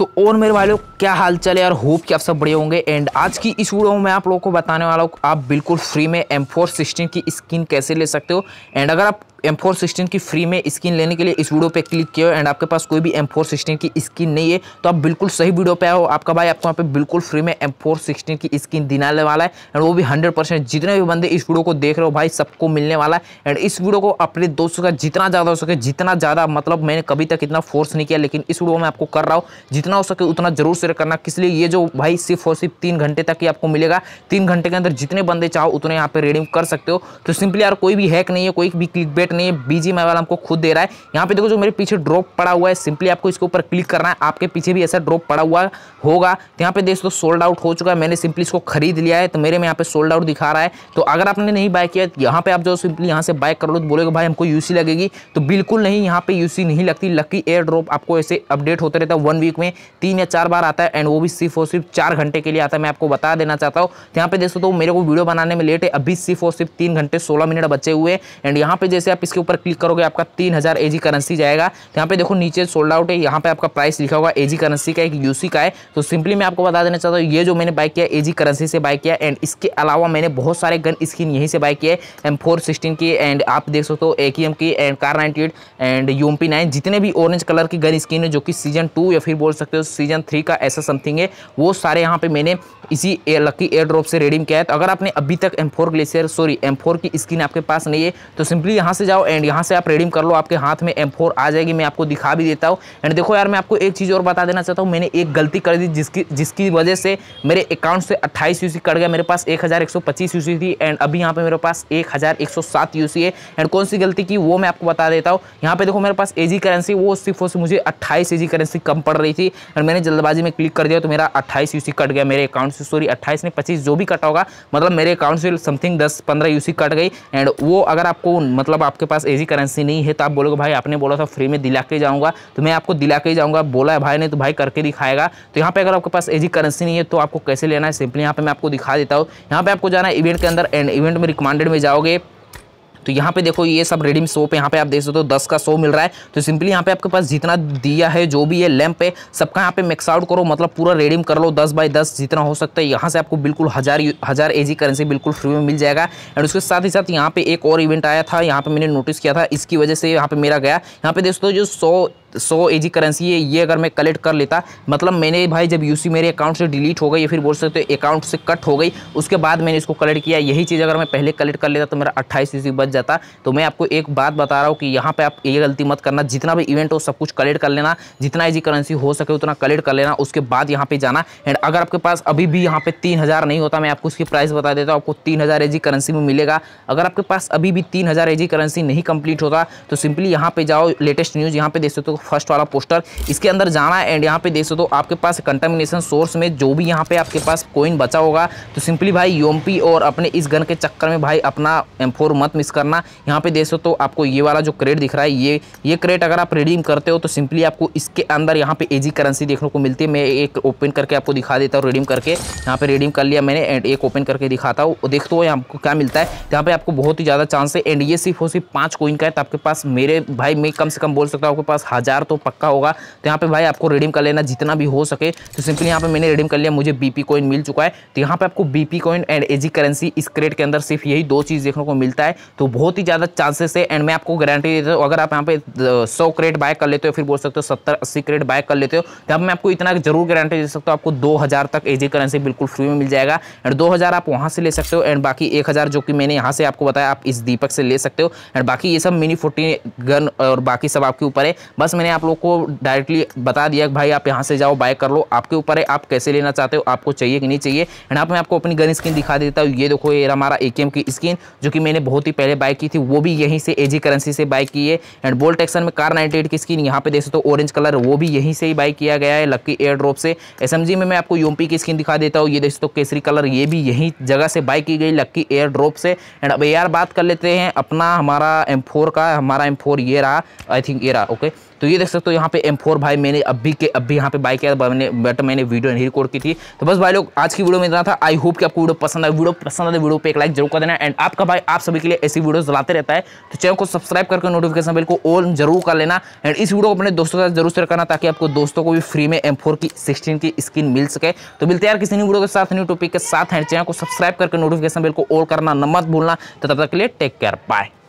तो और मेरे भाई लोग क्या हाल चाल है और होप कि आप सब बड़े होंगे एंड आज की इस वीडियो में मैं आप लोगों को बताने वाला हूँ आप बिल्कुल फ्री में एम फोर सिक्सटीन की स्किन कैसे ले सकते हो एंड अगर आप एम फोर सिक्सटीन की फ्री में स्किन लेने के लिए इस वीडियो पे क्लिक किया हो एंड आपके पास कोई भी एम फोर सिक्सटीन की स्किन नहीं है तो आप बिल्कुल सही वीडियो पे आए हो आपका भाई आपको यहाँ पे बिल्कुल फ्री में एम फोर सिक्सटीन की स्किन दिलाने वाला है एंड वो भी हंड्रेड परसेंट जितने भी बंदे इस वीडियो को देख रहे हो भाई सबको मिलने वाला है एंड इस वीडियो को अपने दोस्तों का जितना ज़्यादा हो सके जितना ज़्यादा मतलब मैंने कभी तक इतना फोर्स नहीं किया लेकिन इस वीडियो में आपको कर रहा हूँ जितना हो सके उतना जरूर शेयर करना इसलिए ये जो भाई सिर्फ और सिर्फ तीन घंटे तक ही आपको मिलेगा तीन घंटे के अंदर जितने बंदे चाहो उतने यहाँ पर रेडिंग कर सकते हो तो सिंपली यार कोई भी हैक नहीं है कोई भी क्लिक प्रोडक्ट नहीं है बीजी वाला हमको खुद दे रहा है यहाँ पे देखो जो मेरे पीछे ड्रॉप पड़ा हुआ है सिंपली आपको इसके ऊपर क्लिक करना है आपके पीछे भी ऐसा ड्रॉप पड़ा हुआ होगा तो यहाँ पे दोस्तों सोल्ड आउट हो चुका है मैंने सिंपली इसको खरीद लिया है तो मेरे में यहाँ पे सोल्ड आउट दिखा रहा है तो अगर आपने नहीं बाय किया यहाँ पे आप जो सिंपली यहाँ से बाय कर लो तो बोलेगा भाई हमको यूसी लगेगी तो बिल्कुल नहीं यहाँ पे यूसी नहीं लगती लकी एयर ड्रॉप आपको ऐसे अपडेट होते रहता है वन वीक में तीन या चार बार आता है एंड वो भी सिर्फ और सिर्फ चार घंटे के लिए आता है मैं आपको बता देना चाहता हूँ तो यहाँ पे दोस्तों तो मेरे को वीडियो बनाने में लेट है अभी सिर्फ और सिर्फ तीन घंटे सोलह मिनट बचे हुए एंड यहाँ पे जैसे आप इसके ऊपर क्लिक करोगे आपका तीन हज़ार एजी करेंसी जाएगा तो यहाँ पे देखो नीचे सोल्ड आउट है यहाँ पे आपका प्राइस लिखा होगा एजी करेंसी का एक यूसी का है तो सिंपली मैं आपको बता देना चाहता हूँ ये जो मैंने बाइक किया एजी करेंसी से बाइक किया एंड इसके अलावा मैंने बहुत सारे गन स्किन यहीं से बाइक किया एम फोर सिक्सटीन की एंड आप देख सकते हो ए की एम की and Kar ninety eight and U P nine जितने भी ऑरेंज कलर की गन स्किन है जो कि सीजन टू या फिर बोल सकते हो सीजन थ्री का ऐसा समथिंग है वो सारे यहाँ पे मैंने इसी लकी एयर ड्रॉप से रेडीम किया है तो अगर आपने अभी तक M four glacier sorry M four की स्किन आपके पास नहीं है तो सिंपली यहाँ से जाओ एंड यहाँ से आप रेडीम कर लो आपके हाथ में एम आ जाएगी मैं आपको दिखा भी देता हूँ एंड देखो यार मैं आपको एक चीज़ और बता देना चाहता हूँ मैंने एक गलती कर दी जिसकी जिसकी वजह से मेरे अकाउंट से अट्ठाईस यू कट गया मेरे पास एक हज़ार थी एंड अभी यहाँ पर मेरे पास एक हज़ार है एंड कौन सी गलती की वो मैं आपको बता देता हूँ यहाँ पे देखो मेरे पास एजी करेंसी वो सिर्फ मुझे अट्ठाईस एजी करेंसी कम पड़ रही थी एंड मैंने जल्दबाजी में क्लिक कर दिया तो मेरा अट्ठाईस यू कट गया मेरे अकाउंट से सॉरी अट्ठाईस ने पच्चीस जो भी कटा होगा मतलब मेरे अकाउंट से समथिंग दस पंद्रह यू कट गई एंड वो अगर आपको मतलब आप आपके पास ऐसी करेंसी नहीं है तो आप बोलोगे भाई आपने बोला था फ्री में दिला के जाऊँगा तो मैं आपको दिला के जाऊँगा बोला है भाई ने तो भाई करके दिखाएगा तो यहाँ पर अगर आपके पास ऐसी करेंसी नहीं है तो आपको कैसे लेना है सिंपली यहाँ पर मैं आपको दिखा देता हूँ यहाँ पर आपको जाना है इवेंट के अंदर एंड इवेंट में रिकमांडेड में जाओगे तो यहाँ पे देखो ये सब रेडीम सोप यहाँ पे आप देख सकते हो दस का सो मिल रहा है तो सिंपली यहाँ पे आपके पास जितना दिया है जो भी है लैम्प है सबका यहाँ पे मिक्स आउट करो मतलब पूरा रेडीम कर लो दस बाय दस जितना हो सकता है यहाँ से आपको बिल्कुल हज़ार हज़ार ए करेंसी बिल्कुल फ्री में मिल जाएगा एंड उसके साथ ही साथ यहाँ पे एक और इवेंट आया था यहाँ पे मैंने नोटिस किया था इसकी वजह से यहाँ पे मेरा गया यहाँ पे दोस्तों जो सौ सौ ए जी करेंसी है ये अगर मैं कलेक्ट कर लेता मतलब मैंने भाई जब यूसी मेरे अकाउंट से डिलीट हो गई या फिर बोल सकते हो अकाउंट से कट हो गई उसके बाद मैंने इसको कलेक्ट किया यही चीज़ अगर मैं पहले कलेक्ट कर लेता तो मेरा अट्ठाईस यूसी बच जाता तो मैं आपको एक बात बता रहा हूँ कि यहाँ पर आप ये गलती मत करना जितना भी इवेंट हो सब कुछ कलेक्ट कर लेना जितना ए करेंसी हो सके उतना कलेक्ट कर लेना उसके बाद यहाँ पर जाना एंड अगर आपके पास अभी भी यहाँ पर तीन नहीं होता मैं आपको उसकी प्राइस बता देता हूँ आपको तीन हज़ार करेंसी में मिलेगा अगर आपके पास अभी भी तीन हज़ार करेंसी नहीं कंप्लीट होता तो सिंपली यहाँ पर जाओ लेटेस्ट न्यूज़ यहाँ पर देख सकते हो फर्स्ट वाला पोस्टर इसके अंदर जाना है एंड यहाँ पे देख सकते हो तो आपके पास कंटामिनेशन सोर्स में जो भी यहाँ पे आपके पास कोइन बचा होगा तो सिंपली भाई यूम और अपने इस गन के चक्कर में भाई अपना एम मत मिस करना यहाँ पे देख तो आपको ये वाला जो क्रेट दिख रहा है ये ये क्रेट अगर आप रिडीम करते हो तो सिंपली आपको इसके अंदर यहाँ पे एजी करेंसी देखने को मिलती है मैं एक ओपन करके आपको दिखा देता हूँ रिडीम करके यहाँ पे रिडीम कर लिया मैंने एंड एक ओपन करके दिखाता हूँ देखते हो को क्या मिलता है यहाँ पे आपको बहुत ही ज़्यादा चांस है एंड ये सिर्फ और सिर्फ पाँच कोइन का है तो आपके पास मेरे भाई मैं कम से कम बोल सकता हूँ आपके पास हज़ार हज़ार तो पक्का होगा तो यहाँ पे भाई आपको रिडीम कर लेना जितना भी हो सके तो सिंपली यहाँ पे मैंने रिडीम कर लिया मुझे बीपी कॉइन मिल चुका है तो यहाँ पे आपको BP coin and AG currency इस क्रेड के अंदर सिर्फ यही दो चीज़ देखने को मिलता है तो बहुत ही ज़्यादा चांसेस है एंड मैं आपको गारंटी देता हूँ अगर आप यहाँ पे सौ क्रेड बाय कर लेते हो फिर बोल सकते हो सत्तर अस्सी क्रेड बाय कर लेते हो तो मैं आपको इतना जरूर गारंटी दे सकता हूँ आपको दो तक एजी करेंसी बिल्कुल फ्री में मिल जाएगा एंड दो आप वहाँ से ले सकते हो एंड बाकी एक जो कि मैंने यहाँ से आपको बताया आप इस दीपक से ले सकते हो एंड बाकी ये सब मिनी फोर्टी गन और बाकी सब आपके ऊपर है बस मैंने आप लोग को डायरेक्टली बता दिया कि भाई आप यहाँ से जाओ बाय कर लो आपके ऊपर है आप कैसे लेना चाहते हो आपको चाहिए कि नहीं चाहिए एंड आप मैं आपको अपनी गन स्किन दिखा देता हूँ ये देखो ये हमारा ए की स्किन जो कि मैंने बहुत ही पहले बाय की थी वो भी यहीं से एजी करेंसी से बाय की है एंड बोल्ट एक्शन में कार नाइनटी की स्किन यहाँ पे देख सकते हो ऑरेंज कलर वो भी यहीं से ही बाय किया गया है लक्की एयर ड्रॉप से एस में मैं आपको यूम्पी की स्किन दिखा देता हूँ ये देख सकते हो केसरी कलर ये भी यहीं जगह से बाय की गई लक्की एयर ड्रॉप से एंड अब यार बात कर लेते हैं अपना हमारा एम का हमारा एम ये रहा आई थिंक ये रहा ओके तो ये देख सकते हो यहाँ पे एम फोर भाई मैंने अभी के अभी यहाँ पे बाई किया मैंने बट मैंने वीडियो नहीं रिकॉर्ड की थी तो बस भाई लोग आज की वीडियो में इतना था आई होप कि आपको वीडियो पसंद आए वीडियो पसंद आए वीडियो तो पे एक लाइक जरूर कर देना एंड आपका भाई आप सभी के लिए ऐसी वीडियो चलाते रहता है तो चैनल को सब्सक्राइब करके नोटिफिकेशन बिल को ऑल जरूर कर लेना एंड इस वीडियो को अपने दोस्तों के साथ जरूर शेयर करना ताकि आपको दोस्तों को भी फ्री में एम की सिक्सटीन की स्क्रीन मिल सके तो मिलते यार किसी न्यू वीडियो के साथ न्यू टॉपिक के साथ एंड चैनल को सब्सक्राइब करके नोटिफिकेशन बिल को ऑल करना न मत भूलना तो तब तक के लिए टेक केयर बाय